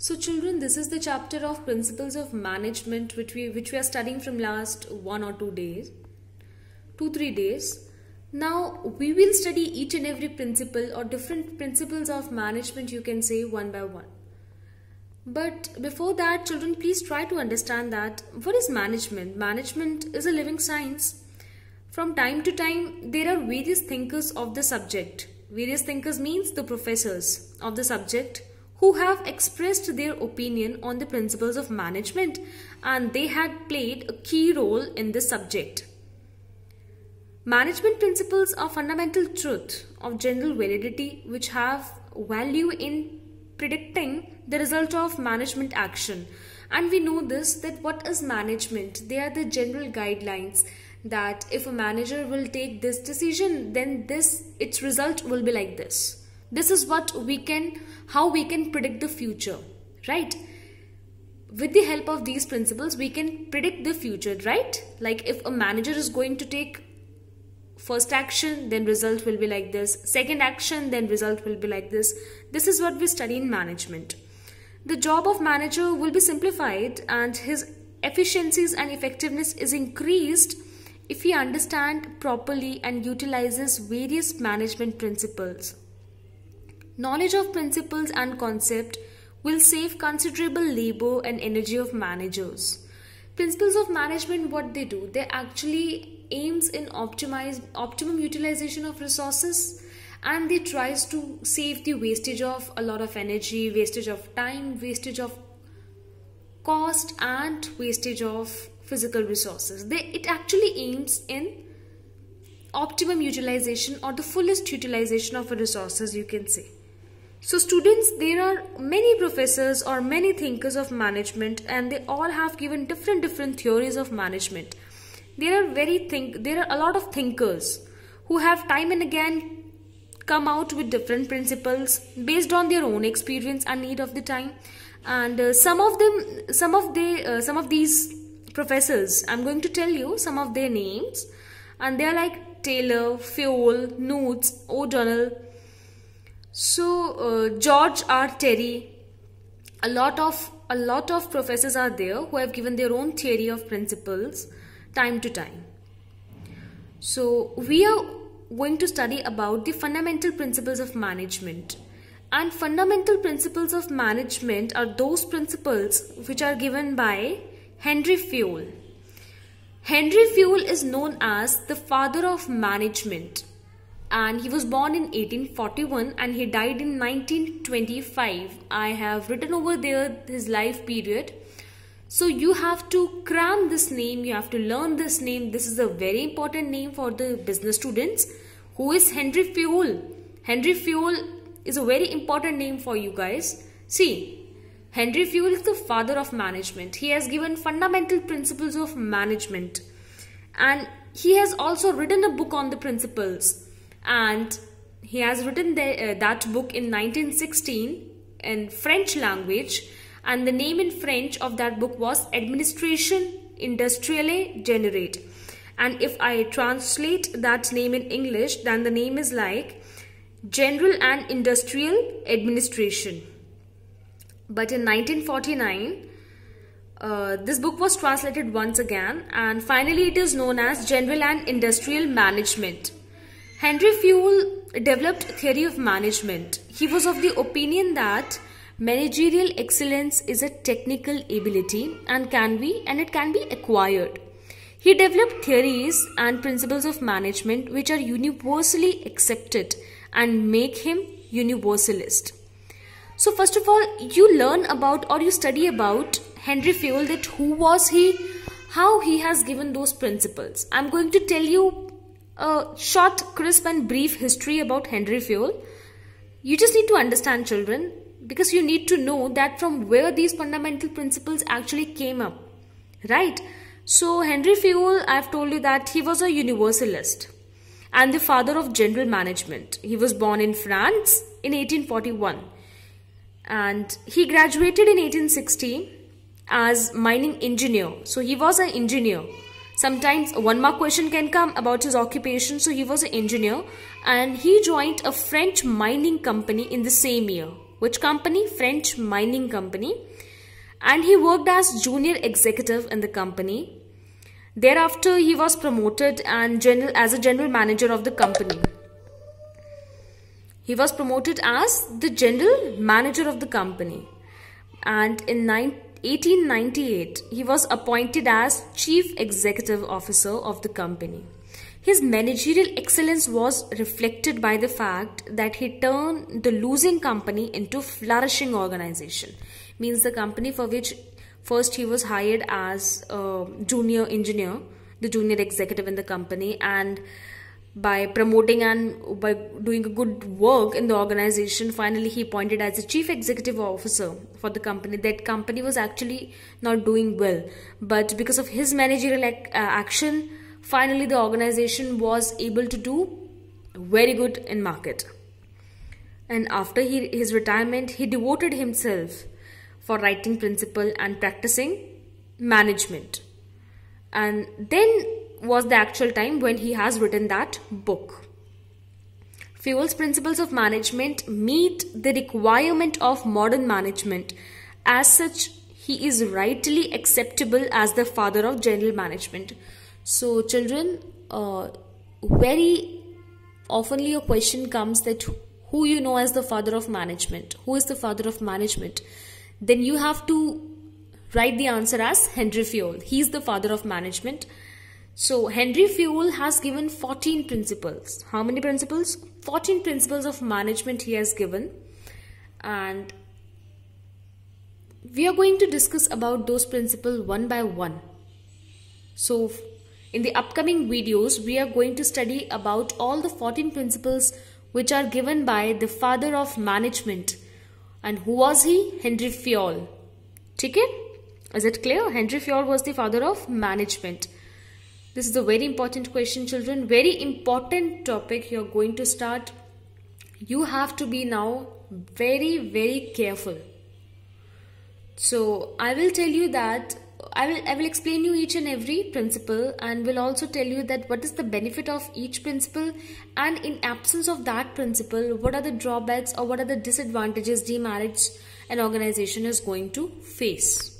So children, this is the chapter of principles of management which we which we are studying from last one or two days, two three days. Now we will study each and every principle or different principles of management you can say one by one. But before that children please try to understand that what is management? Management is a living science. From time to time there are various thinkers of the subject. Various thinkers means the professors of the subject who have expressed their opinion on the principles of management and they had played a key role in this subject. Management principles are fundamental truth of general validity which have value in predicting the result of management action and we know this that what is management they are the general guidelines that if a manager will take this decision then this its result will be like this this is what we can, how we can predict the future, right? With the help of these principles, we can predict the future, right? Like if a manager is going to take first action, then result will be like this. Second action, then result will be like this. This is what we study in management. The job of manager will be simplified and his efficiencies and effectiveness is increased if he understands properly and utilizes various management principles. Knowledge of principles and concept will save considerable labor and energy of managers. Principles of management, what they do, they actually aims in optimize optimum utilization of resources and they tries to save the wastage of a lot of energy, wastage of time, wastage of cost and wastage of physical resources. They, it actually aims in optimum utilization or the fullest utilization of resources you can say. So students, there are many professors or many thinkers of management and they all have given different different theories of management. There are very think there are a lot of thinkers who have time and again come out with different principles based on their own experience and need of the time and uh, some of them some of the, uh, some of these professors i'm going to tell you some of their names and they are like taylor Fowle, Notes, o'donnell so uh, George R. Terry, a lot of a lot of professors are there who have given their own theory of principles time to time. So we are going to study about the fundamental principles of management. And fundamental principles of management are those principles which are given by Henry Fuel. Henry Fuel is known as the father of management and he was born in 1841 and he died in 1925 i have written over there his life period so you have to cram this name you have to learn this name this is a very important name for the business students who is henry fuel henry fuel is a very important name for you guys see henry fuel is the father of management he has given fundamental principles of management and he has also written a book on the principles and he has written the, uh, that book in 1916 in French language and the name in French of that book was Administration Industrielle Generate and if I translate that name in English then the name is like General and Industrial Administration but in 1949 uh, this book was translated once again and finally it is known as General and Industrial Management Henry Fuel developed theory of management. He was of the opinion that managerial excellence is a technical ability and can be and it can be acquired. He developed theories and principles of management which are universally accepted and make him universalist. So first of all, you learn about or you study about Henry Fuel that who was he, how he has given those principles. I'm going to tell you a short, crisp, and brief history about Henry Fuel. You just need to understand, children, because you need to know that from where these fundamental principles actually came up. Right? So, Henry Fuel, I've told you that he was a universalist and the father of general management. He was born in France in 1841 and he graduated in 1860 as mining engineer. So, he was an engineer. Sometimes one mark question can come about his occupation. So he was an engineer and he joined a French mining company in the same year. Which company? French mining company. And he worked as junior executive in the company. Thereafter, he was promoted and general as a general manager of the company. He was promoted as the general manager of the company. And in 19 1898, he was appointed as Chief Executive Officer of the company. His managerial excellence was reflected by the fact that he turned the losing company into flourishing organization. Means the company for which first he was hired as a um, junior engineer, the junior executive in the company and by promoting and by doing a good work in the organization finally he appointed as the chief executive officer for the company that company was actually not doing well but because of his managerial ac uh, action finally the organization was able to do very good in market and after he, his retirement he devoted himself for writing principle and practicing management and then was the actual time when he has written that book. Fuel's principles of management meet the requirement of modern management. As such, he is rightly acceptable as the father of general management. So, children, uh, very oftenly a question comes that who you know as the father of management? Who is the father of management? Then you have to write the answer as Henry Fuel. He's the father of management. So Henry Fuel has given 14 principles. How many principles? 14 principles of management he has given. And we are going to discuss about those principles one by one. So in the upcoming videos, we are going to study about all the 14 principles which are given by the father of management. And who was he? Henry Fiol. Okay? Is it clear? Henry Fiol was the father of management. This is a very important question, children. Very important topic you're going to start. You have to be now very, very careful. So I will tell you that I will I will explain you each and every principle and will also tell you that what is the benefit of each principle and in absence of that principle what are the drawbacks or what are the disadvantages demarriage an organization is going to face.